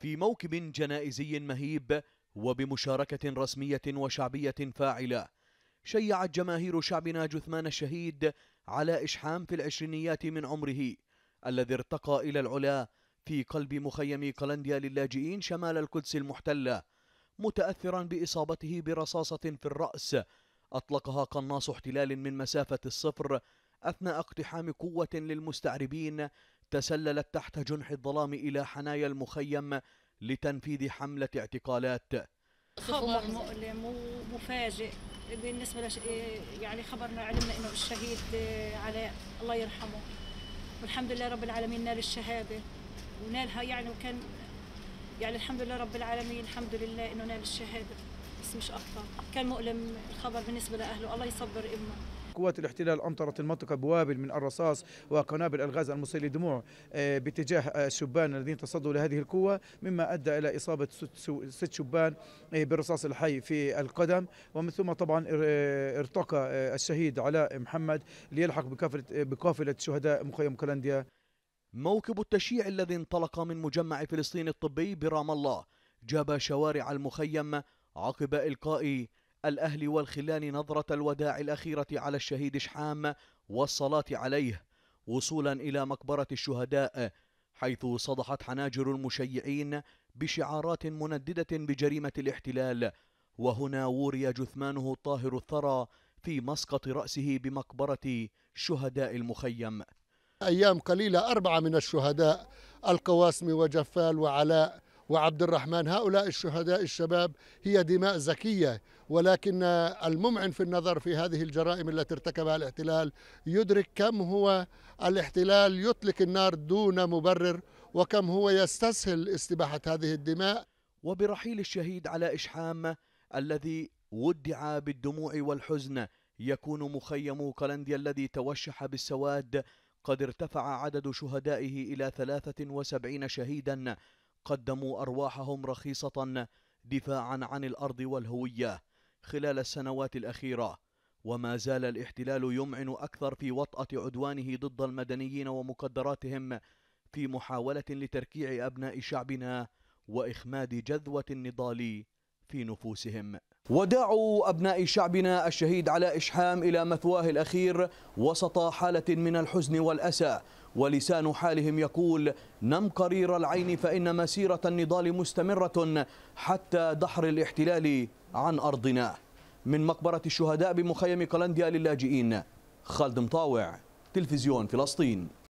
في موكب جنائزي مهيب وبمشاركة رسمية وشعبية فاعلة شيعت جماهير شعبنا جثمان الشهيد على إشحام في العشرينيات من عمره الذي ارتقى إلى العلا في قلب مخيم قلنديا للاجئين شمال القدس المحتلة متأثرا بإصابته برصاصة في الرأس أطلقها قناص احتلال من مسافة الصفر أثناء اقتحام قوة للمستعربين تسللت تحت جنح الظلام إلى حنايا المخيم لتنفيذ حملة اعتقالات خبر مؤلم ومفاجئ بالنسبة لش... يعني خبرنا علمنا إنه الشهيد آه، علاء الله يرحمه والحمد لله رب العالمين نال الشهادة ونالها يعني وكان يعني الحمد لله رب العالمين الحمد لله إنه نال الشهادة بس مش أكثر كان مؤلم الخبر بالنسبة لأهله الله يصبر إمه قوات الاحتلال أمطرت المنطقة بوابل من الرصاص وقنابل الغاز المسيل دموع آه، باتجاه الشبان آه، الذين تصدوا لهذه القوة مما أدى إلى إصابة ست شبان آه، بالرصاص الحي في القدم ومن ثم طبعا ارتقى الشهيد علاء محمد ليلحق بكافلة, بقافلة شهداء مخيم كلانديا موكب التشييع الذي انطلق من مجمع فلسطين الطبي برام الله جاب شوارع المخيم عقب إلقاء الأهل والخلان نظرة الوداع الأخيرة على الشهيد شحام والصلاة عليه وصولا إلى مقبرة الشهداء حيث صدحت حناجر المشيعين بشعارات منددة بجريمة الاحتلال وهنا وري جثمانه طاهر الثرى في مسقط رأسه بمقبرة شهداء المخيم أيام قليلة أربعة من الشهداء القواسم وجفال وعلاء وعبد الرحمن هؤلاء الشهداء الشباب هي دماء زكية ولكن الممعن في النظر في هذه الجرائم التي ارتكبها الاحتلال يدرك كم هو الاحتلال يطلق النار دون مبرر وكم هو يستسهل استباحة هذه الدماء وبرحيل الشهيد على إشحام الذي ودع بالدموع والحزن يكون مخيم كلنديا الذي توشح بالسواد قد ارتفع عدد شهدائه إلى 73 شهيدا قدموا أرواحهم رخيصة دفاعا عن الأرض والهوية خلال السنوات الأخيرة وما زال الاحتلال يمعن أكثر في وطأة عدوانه ضد المدنيين ومقدراتهم في محاولة لتركيع أبناء شعبنا وإخماد جذوة النضال في نفوسهم ودعوا أبناء شعبنا الشهيد على إشحام إلى مثواه الأخير وسط حالة من الحزن والأسى ولسان حالهم يقول نم قرير العين فإن مسيرة النضال مستمرة حتى دحر الاحتلال عن أرضنا من مقبرة الشهداء بمخيم قلنديا للاجئين خالد مطاوع تلفزيون فلسطين